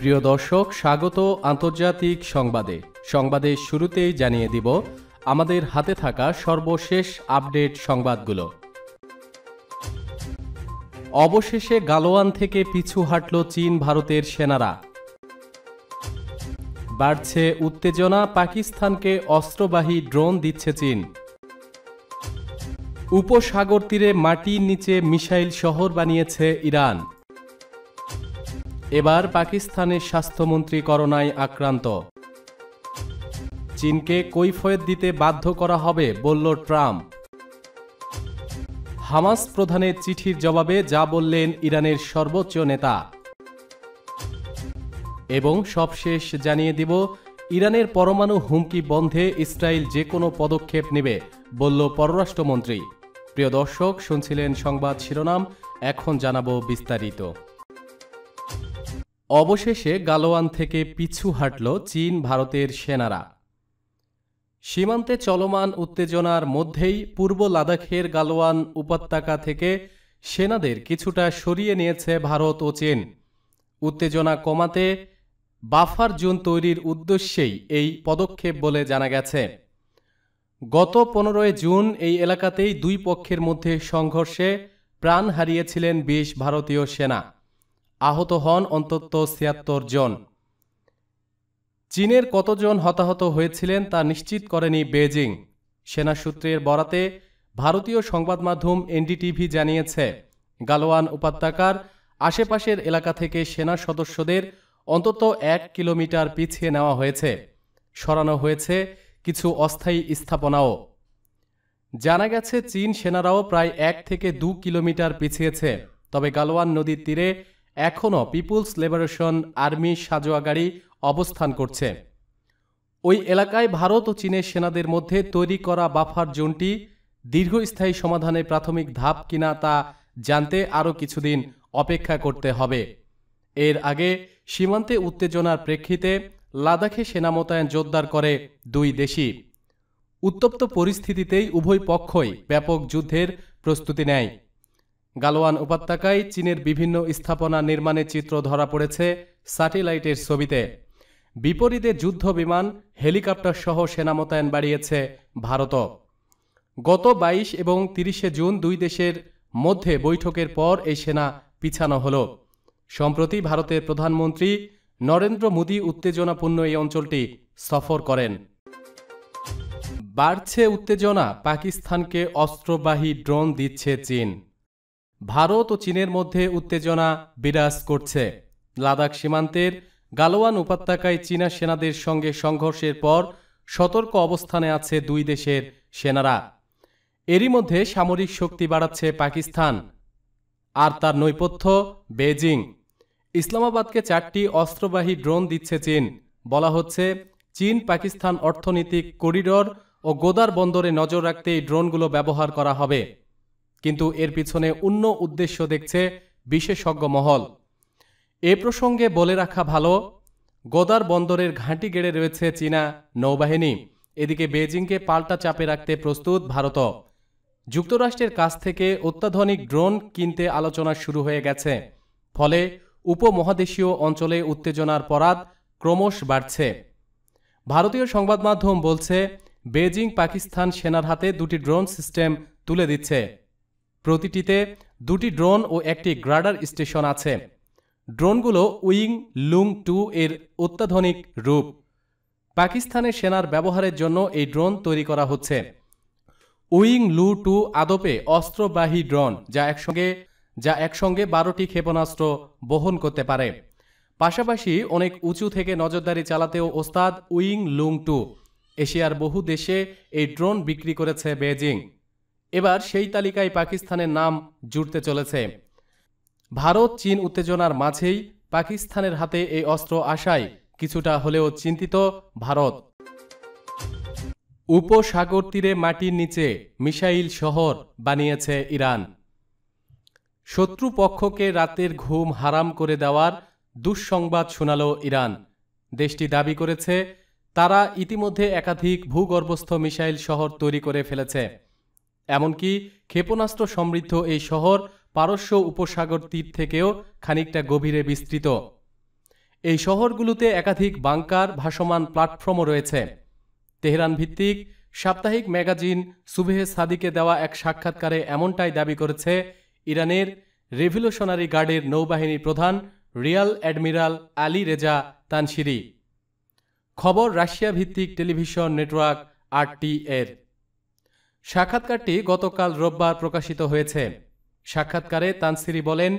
প্রিয় দর্শক স্বাগত আন্তর্জাতিক সংবাদে সংবাদের শুরুতেই জানিয়ে দিব আমাদের হাতে থাকা সর্বশেষ আপডেট সংবাদগুলো অবশেষে গালোয়ান থেকে পিছু হাঁটল চীন ভারতের সেনারা বাড়ছে উত্তেজনা পাকিস্তানকে অস্ত্রবাহী ড্রোন দিচ্ছে চীন উপসাগর তীরে মাটির নিচে মিসাইল শহর বানিয়েছে ইরান এবার পাকিস্তানের স্বাস্থ্যমন্ত্রী করোনায় আক্রান্ত চীনকে কৈফয়েত দিতে বাধ্য করা হবে বলল ট্রাম্প হামাস প্রধানের চিঠির জবাবে যা বললেন ইরানের সর্বোচ্চ নেতা এবং সবশেষ জানিয়ে দিব ইরানের পরমাণু হুমকি বন্ধে ইসরায়েল যে কোনো পদক্ষেপ নেবে বলল পররাষ্ট্রমন্ত্রী প্রিয় দর্শক শুনছিলেন সংবাদ শিরোনাম এখন জানাবো বিস্তারিত অবশেষে গালোয়ান থেকে পিছু হাঁটল চীন ভারতের সেনারা সীমান্তে চলমান উত্তেজনার মধ্যেই পূর্ব লাদাখের গালোয়ান উপত্যকা থেকে সেনাদের কিছুটা সরিয়ে নিয়েছে ভারত ও চীন উত্তেজনা কমাতে বাফার জোন তৈরির উদ্দেশ্যেই এই পদক্ষেপ বলে জানা গেছে গত পনেরোই জুন এই এলাকাতেই দুই পক্ষের মধ্যে সংঘর্ষে প্রাণ হারিয়েছিলেন বিশ ভারতীয় সেনা আহত হন অন্তত ছিয়াত্তর জন চীনের কতজন হতাহত হয়েছিলেন তা নিশ্চিত করেনি বেজিং সেনা সূত্রের বরাতে ভারতীয় সংবাদ মাধ্যম এনডিটিভি জানিয়েছে গালোয়ান উপত্যকার আশেপাশের এলাকা থেকে সেনা সদস্যদের অন্তত এক কিলোমিটার পিছিয়ে নেওয়া হয়েছে সরানো হয়েছে কিছু অস্থায়ী স্থাপনাও জানা গেছে চীন সেনারাও প্রায় এক থেকে দু কিলোমিটার পিছিয়েছে তবে গালোয়ান নদীর তীরে এখনও পিপুলস লিবারেশন আর্মি সাজোয়া গাড়ি অবস্থান করছে ওই এলাকায় ভারত ও চীনের সেনাদের মধ্যে তৈরি করা বাফার জোনটি দীর্ঘস্থায়ী সমাধানে প্রাথমিক ধাপ কিনা তা জানতে আরও কিছুদিন অপেক্ষা করতে হবে এর আগে সীমান্তে উত্তেজনার প্রেক্ষিতে লাদাখে সেনা মোতায়েন জোরদার করে দুই দেশই উত্তপ্ত পরিস্থিতিতেই উভয় পক্ষই ব্যাপক যুদ্ধের প্রস্তুতি নেয় গালোয়ান উপত্যকায় চীনের বিভিন্ন স্থাপনা নির্মাণের চিত্র ধরা পড়েছে স্যাটেলাইটের ছবিতে বিপরীতে যুদ্ধ বিমান হেলিকপ্টার সহ সেনা মোতায়েন বাড়িয়েছে ভারতও গত ২২ এবং তিরিশে জুন দুই দেশের মধ্যে বৈঠকের পর এই সেনা পিছানো হল সম্প্রতি ভারতের প্রধানমন্ত্রী নরেন্দ্র মোদী উত্তেজনাপূর্ণ এই অঞ্চলটি সফর করেন বাড়ছে উত্তেজনা পাকিস্তানকে অস্ত্রবাহী ড্রোন দিচ্ছে চীন ভারত ও চীনের মধ্যে উত্তেজনা বিরাজ করছে লাদাখ সীমান্তের গালোয়ান উপত্যকায় চীনা সেনাদের সঙ্গে সংঘর্ষের পর সতর্ক অবস্থানে আছে দুই দেশের সেনারা এরই মধ্যে সামরিক শক্তি বাড়াচ্ছে পাকিস্তান আর তার নৈপথ্য বেজিং ইসলামাবাদকে চারটি অস্ত্রবাহী ড্রোন দিচ্ছে চীন বলা হচ্ছে চীন পাকিস্তান অর্থনৈতিক করিডর ও গোদার বন্দরে নজর রাখতে এই ড্রোনগুলো ব্যবহার করা হবে কিন্তু এর পিছনে অন্য উদ্দেশ্য দেখছে বিশেষজ্ঞ মহল এ প্রসঙ্গে বলে রাখা ভালো গোদার বন্দরের ঘাঁটি গেড়ে রয়েছে চীনা নৌবাহিনী এদিকে বেজিংকে পাল্টা চাপে রাখতে প্রস্তুত ভারত যুক্তরাষ্ট্রের কাছ থেকে অত্যাধুনিক ড্রোন কিনতে আলোচনা শুরু হয়ে গেছে ফলে উপমহাদেশীয় অঞ্চলে উত্তেজনার পরাদ ক্রমশ বাড়ছে ভারতীয় সংবাদমাধ্যম বলছে বেজিং পাকিস্তান সেনার হাতে দুটি ড্রোন সিস্টেম তুলে দিচ্ছে প্রতিটিতে দুটি ড্রোন ও একটি গ্রাডার স্টেশন আছে ড্রোনগুলো উইং লুং টু এর অত্যাধুনিক রূপ পাকিস্তানের সেনার ব্যবহারের জন্য এই ড্রোন তৈরি করা হচ্ছে উইং লু টু আদপে অস্ত্রবাহী ড্রোন যা একসঙ্গে যা একসঙ্গে বারোটি ক্ষেপণাস্ত্র বহন করতে পারে পাশাপাশি অনেক উঁচু থেকে নজরদারি চালাতেও ওস্তাদ উইং লুং টু এশিয়ার বহু দেশে এই ড্রোন বিক্রি করেছে বেজিং এবার সেই তালিকায় পাকিস্তানের নাম জুড়তে চলেছে ভারত চীন উত্তেজনার মাঝেই পাকিস্তানের হাতে এই অস্ত্র আসায় কিছুটা হলেও চিন্তিত ভারত উপসাগর তীরে মাটির নিচে মিসাইল শহর বানিয়েছে ইরান শত্রুপক্ষকে রাতের ঘুম হারাম করে দেওয়ার দুঃসংবাদ শোনাল ইরান দেশটি দাবি করেছে তারা ইতিমধ্যে একাধিক ভূগর্ভস্থ মিসাইল শহর তৈরি করে ফেলেছে এমনকি ক্ষেপণাস্ত্র সমৃদ্ধ এই শহর পারস্য উপসাগর তীর থেকেও খানিকটা গভীরে বিস্তৃত এই শহরগুলোতে একাধিক বাংকার ভাসমান প্ল্যাটফর্মও রয়েছে তেহরান ভিত্তিক সাপ্তাহিক ম্যাগাজিন সুবেহ সাদিকে দেওয়া এক সাক্ষাৎকারে এমনটাই দাবি করেছে ইরানের রেভলিউশনারি গার্ডের নৌবাহিনী প্রধান rear admiral Ali Reza Tangsiri খবর রাশিয়া ভিত্তিক টেলিভিশন নেটওয়ার্ক আরটিএর এর সাক্ষাৎকারটি গতকাল রোববার প্রকাশিত হয়েছে সাক্ষাৎকারে তানসিরি বলেন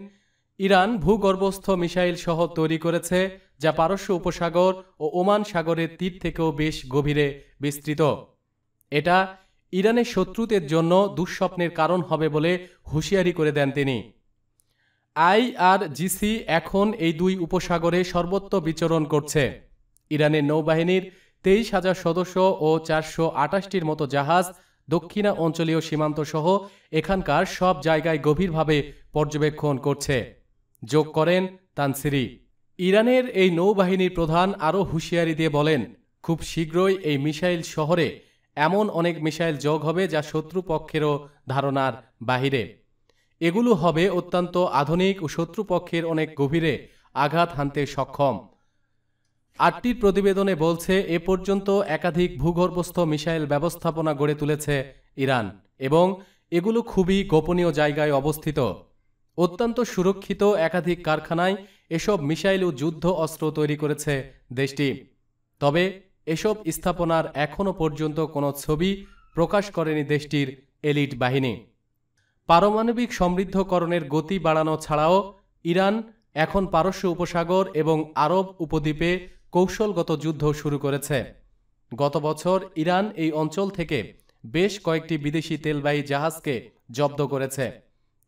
ইরান ভূগর্ভস্থ মিসাইল সহ তৈরি করেছে যা পারস্য উপসাগর ও ওমান সাগরের তীর থেকেও বেশ গভীরে বিস্তৃত এটা ইরানের শত্রুদের জন্য দুঃস্বপ্নের কারণ হবে বলে হুঁশিয়ারি করে দেন তিনি আইআরজিসি এখন এই দুই উপসাগরে সর্বত্র বিচরণ করছে ইরানের নৌবাহিনীর তেইশ হাজার সদস্য ও চারশো আটাশটির মতো জাহাজ দক্ষিণা অঞ্চলীয় সীমান্ত সহ এখানকার সব জায়গায় গভীরভাবে পর্যবেক্ষণ করছে যোগ করেন তানসিরি ইরানের এই নৌবাহিনীর প্রধান আরও হুঁশিয়ারি দিয়ে বলেন খুব শীঘ্রই এই মিসাইল শহরে এমন অনেক মিসাইল যোগ হবে যা শত্রুপক্ষেরও ধারণার বাহিরে এগুলো হবে অত্যন্ত আধুনিক ও শত্রুপক্ষের অনেক গভীরে আঘাত হানতে সক্ষম আটটি প্রতিবেদনে বলছে এ পর্যন্ত একাধিক ভূগর্ভস্থ মিসাইল ব্যবস্থাপনা গড়ে তুলেছে ইরান এবং এগুলো খুবই গোপনীয় জায়গায় অবস্থিত অত্যন্ত সুরক্ষিত একাধিক কারখানায় এসব মিসাইল ও যুদ্ধ অস্ত্র তৈরি করেছে দেশটি তবে এসব স্থাপনার এখনও পর্যন্ত কোনো ছবি প্রকাশ করেনি দেশটির এলিট বাহিনী পারমাণবিক সমৃদ্ধকরণের গতি বাড়ানো ছাড়াও ইরান এখন পারস্য উপসাগর এবং আরব উপদ্বীপে কৌশলগত যুদ্ধ শুরু করেছে গত বছর ইরান এই অঞ্চল থেকে বেশ কয়েকটি বিদেশি তেলবাহী জাহাজকে জব্দ করেছে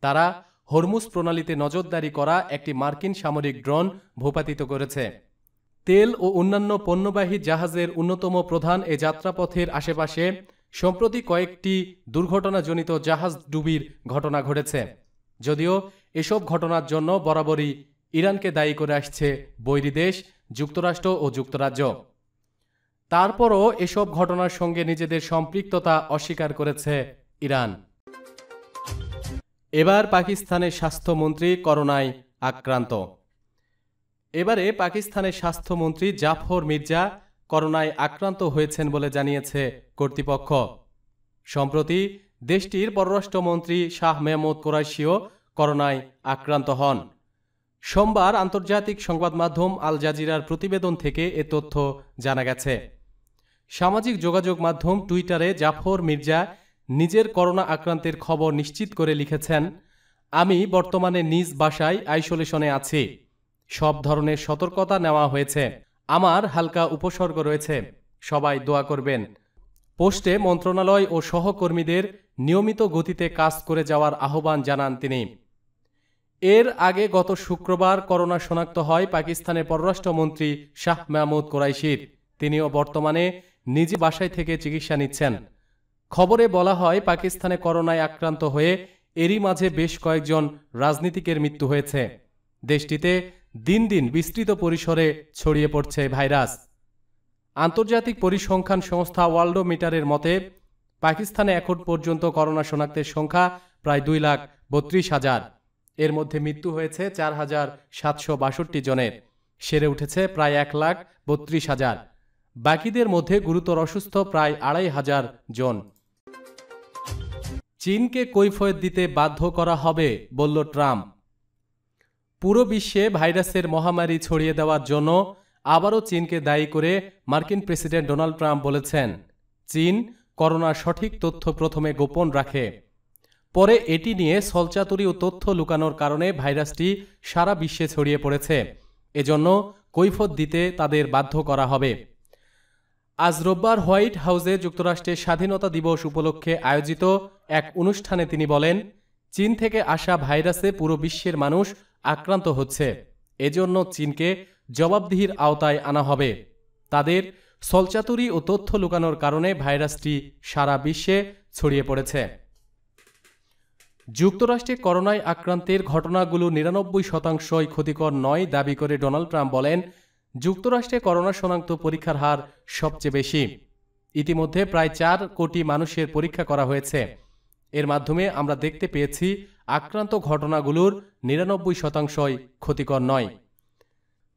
তারা হরমুজ প্রণালীতে নজরদারি করা একটি মার্কিন সামরিক ড্রোন ভূপাতিত করেছে তেল ও অন্যান্য পণ্যবাহী জাহাজের অন্যতম প্রধান এ যাত্রাপথের আশেপাশে সম্প্রতি কয়েকটি দুর্ঘটনাজনিত জাহাজ ডুবির ঘটনা ঘটেছে যদিও এসব ঘটনার জন্য বরাবরই ইরানকে দায়ী করে আসছে বৈরী দেশ যুক্তরাষ্ট্র ও যুক্তরাজ্য তারপরও এসব ঘটনার সঙ্গে নিজেদের সম্পৃক্ততা অস্বীকার করেছে ইরান এবার পাকিস্তানের স্বাস্থ্যমন্ত্রী করোনায় আক্রান্ত এবারে পাকিস্তানের স্বাস্থ্যমন্ত্রী জাফর মির্জা করোনায় আক্রান্ত হয়েছেন বলে জানিয়েছে কর্তৃপক্ষ সম্প্রতি দেশটির পররাষ্ট্রমন্ত্রী শাহ মেহমুদ কোরাইশিও করোনায় আক্রান্ত হন সোমবার আন্তর্জাতিক সংবাদ মাধ্যম আল জাজিরার প্রতিবেদন থেকে এ তথ্য জানা গেছে সামাজিক যোগাযোগ মাধ্যম টুইটারে জাফর মির্জা নিজের করোনা আক্রান্তের খবর নিশ্চিত করে লিখেছেন আমি বর্তমানে নিজ বাসায় আইসোলেশনে আছি সব ধরনের সতর্কতা নেওয়া হয়েছে আমার হালকা উপসর্গ রয়েছে সবাই দোয়া করবেন পোস্টে মন্ত্রণালয় ও সহকর্মীদের নিয়মিত গতিতে কাজ করে যাওয়ার আহ্বান জানান তিনি এর আগে গত শুক্রবার করোনা শনাক্ত হয় পাকিস্তানের পররাষ্ট্রমন্ত্রী শাহ মাহমুদ কোরাইশির তিনিও বর্তমানে নিজে বাসায় থেকে চিকিৎসা নিচ্ছেন খবরে বলা হয় পাকিস্তানে করোনায় আক্রান্ত হয়ে এরই মাঝে বেশ কয়েকজন রাজনীতিকের মৃত্যু হয়েছে দেশটিতে দিন দিন বিস্তৃত পরিসরে ছড়িয়ে পড়ছে ভাইরাস আন্তর্জাতিক পরিসংখ্যান সংস্থা ওয়ার্ল্ডোমিটারের মতে পাকিস্তানে এখন পর্যন্ত করোনা শনাক্তের সংখ্যা প্রায় দুই লাখ বত্রিশ হাজার এর মধ্যে মৃত্যু হয়েছে চার হাজার সাতশো বাষট্টি জনের সেরে উঠেছে প্রায় এক লাখ বত্রিশ হাজার বাকিদের মধ্যে গুরুতর অসুস্থ প্রায় আড়াই হাজার জন চীনকে কৈফয়ত দিতে বাধ্য করা হবে বলল ট্রাম্প পুরো বিশ্বে ভাইরাসের মহামারী ছড়িয়ে দেওয়ার জন্য আবারও চীনকে দায়ী করে মার্কিন প্রেসিডেন্ট ডোনাল্ড ট্রাম্প বলেছেন চীন করোনার সঠিক তথ্য প্রথমে গোপন রাখে পরে এটি নিয়ে সলচাতুরি ও তথ্য লুকানোর কারণে ভাইরাসটি সারা বিশ্বে ছড়িয়ে পড়েছে এজন্য কৈফত দিতে তাদের বাধ্য করা হবে আজ রোববার হোয়াইট হাউসে যুক্তরাষ্ট্রের স্বাধীনতা দিবস উপলক্ষে আয়োজিত এক অনুষ্ঠানে তিনি বলেন চীন থেকে আসা ভাইরাসে পুরো বিশ্বের মানুষ আক্রান্ত হচ্ছে এজন্য চীনকে জবাবদিহির আওতায় আনা হবে তাদের সলচাতুরি ও তথ্য লুকানোর কারণে ভাইরাসটি সারা বিশ্বে ছড়িয়ে পড়েছে যুক্তরাষ্ট্রে করোনায় আক্রান্তের ঘটনাগুলো নিরানব্বই শতাংশই ক্ষতিকর নয় দাবি করে ডোনাল্ড ট্রাম্প বলেন যুক্তরাষ্ট্রে করোনা শনাক্ত পরীক্ষার হার সবচেয়ে বেশি ইতিমধ্যে প্রায় চার কোটি মানুষের পরীক্ষা করা হয়েছে এর মাধ্যমে আমরা দেখতে পেয়েছি আক্রান্ত ঘটনাগুলোর নিরানব্বই শতাংশই ক্ষতিকর নয়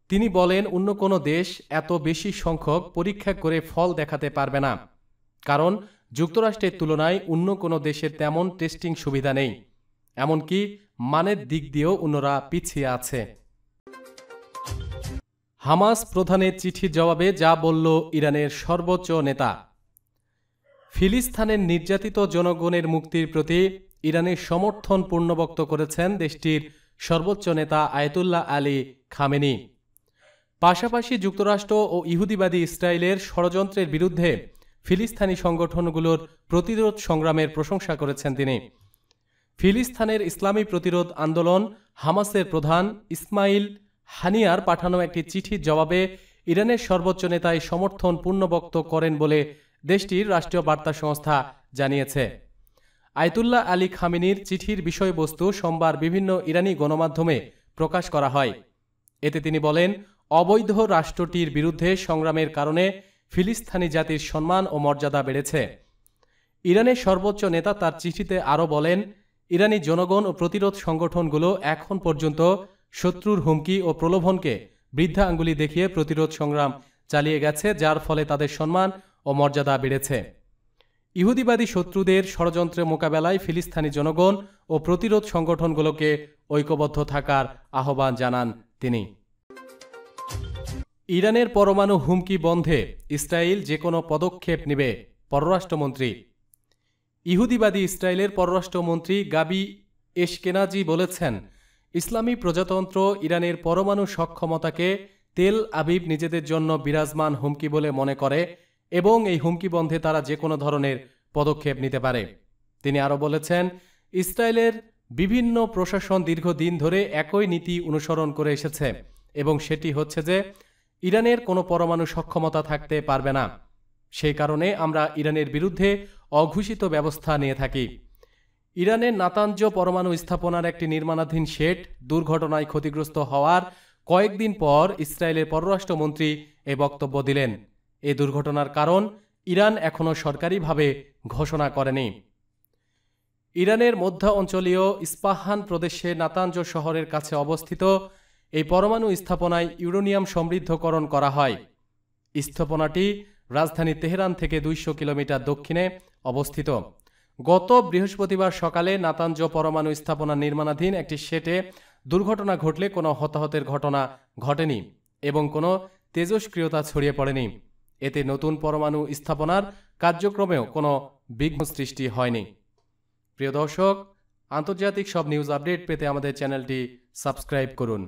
তিনি বলেন অন্য কোনো দেশ এত বেশি সংখ্যক পরীক্ষা করে ফল দেখাতে পারবে না কারণ যুক্তরাষ্ট্রের তুলনায় অন্য কোনো দেশে তেমন টেস্টিং সুবিধা নেই এমনকি মানের দিক দিয়েও অন্যরা পিছিয়ে আছে হামাস প্রধানের চিঠির জবাবে যা বলল ইরানের সর্বোচ্চ নেতা ফিলিস্তানের নির্যাতিত জনগণের মুক্তির প্রতি ইরানের সমর্থন পূর্ণবক্ত করেছেন দেশটির সর্বোচ্চ নেতা আয়তুল্লাহ আলী খামেনি পাশাপাশি যুক্তরাষ্ট্র ও ইহুদিবাদী ইসরায়েলের ষড়যন্ত্রের বিরুদ্ধে ফিলিস্তানি সংগঠনগুলোর প্রতিরোধ সংগ্রামের প্রশংসা করেছেন তিনি ফিলিস্তানের ইসলামী প্রতিরোধ আন্দোলন হামাসের প্রধান ইসমাইল হানিয়ার পাঠানো একটি চিঠির জবাবে ইরানের সর্বোচ্চ নেতায় সমর্থন পূর্ণবক্ত করেন বলে দেশটির রাষ্ট্রীয় বার্তা সংস্থা জানিয়েছে আয়তুল্লাহ আলী খামিনির চিঠির বিষয়বস্তু সোমবার বিভিন্ন ইরানি গণমাধ্যমে প্রকাশ করা হয় এতে তিনি বলেন অবৈধ রাষ্ট্রটির বিরুদ্ধে সংগ্রামের কারণে ফিলিস্তানি জাতির সম্মান ও মর্যাদা বেড়েছে ইরানের সর্বোচ্চ নেতা তার চিঠিতে আরও বলেন ইরানি জনগণ ও প্রতিরোধ সংগঠনগুলো এখন পর্যন্ত শত্রুর হুমকি ও প্রলোভনকে বৃদ্ধা আঙ্গুলি দেখিয়ে প্রতিরোধ সংগ্রাম চালিয়ে গেছে যার ফলে তাদের সম্মান ও মর্যাদা বেড়েছে ইহুদিবাদী শত্রুদের ষড়যন্ত্রের মোকাবেলায় ফিলিস্তানি জনগণ ও প্রতিরোধ সংগঠনগুলোকে ঐক্যবদ্ধ থাকার আহ্বান জানান তিনি ইরানের পরমাণু হুমকি বন্ধে ইসরায়েল যে কোনো পদক্ষেপ নেবে পররাষ্ট্রমন্ত্রী ইহুদিবাদী ইসরায়েলের পররাষ্ট্রমন্ত্রী গাবি এশকেনাজি বলেছেন ইসলামী প্রজাতন্ত্র ইরানের পরমাণু সক্ষমতাকে তেল আবিব নিজেদের জন্য বিরাজমান হুমকি বলে মনে করে এবং এই হুমকি বন্ধে তারা যে কোনো ধরনের পদক্ষেপ নিতে পারে তিনি আরও বলেছেন ইসরায়েলের বিভিন্ন প্রশাসন দীর্ঘদিন ধরে একই নীতি অনুসরণ করে এসেছে এবং সেটি হচ্ছে যে ইরানের কোনো পরমাণু সক্ষমতা থাকতে পারবে না সেই কারণে আমরা ইরানের বিরুদ্ধে অঘোষিত ব্যবস্থা নিয়ে থাকি ইরানের নাতাঞ্জ পরমাণু স্থাপনার একটি নির্মাণাধীন শেড দুর্ঘটনায় ক্ষতিগ্রস্ত হওয়ার কয়েকদিন পর ইসরায়েলের পররাষ্ট্রমন্ত্রী এ বক্তব্য দিলেন এ দুর্ঘটনার কারণ ইরান এখনও সরকারিভাবে ঘোষণা করেনি ইরানের মধ্য অঞ্চলীয় ইস্পাহান প্রদেশে নাতাঞ্জ শহরের কাছে অবস্থিত এই পরমাণু স্থাপনায় ইউরোনিয়াম সমৃদ্ধকরণ করা হয় স্থাপনাটি রাজধানী তেহরান থেকে দুইশো কিলোমিটার দক্ষিণে অবস্থিত গত বৃহস্পতিবার সকালে নাতাঞ্জ পরমাণু স্থাপনা নির্মাণাধীন একটি সেটে দুর্ঘটনা ঘটলে কোনো হতাহতের ঘটনা ঘটেনি এবং কোনো তেজস্ক্রিয়তা ছড়িয়ে পড়েনি এতে নতুন পরমাণু স্থাপনার কার্যক্রমেও কোনো বিঘ্ন সৃষ্টি হয়নি প্রিয় দর্শক আন্তর্জাতিক সব নিউজ আপডেট পেতে আমাদের চ্যানেলটি সাবস্ক্রাইব করুন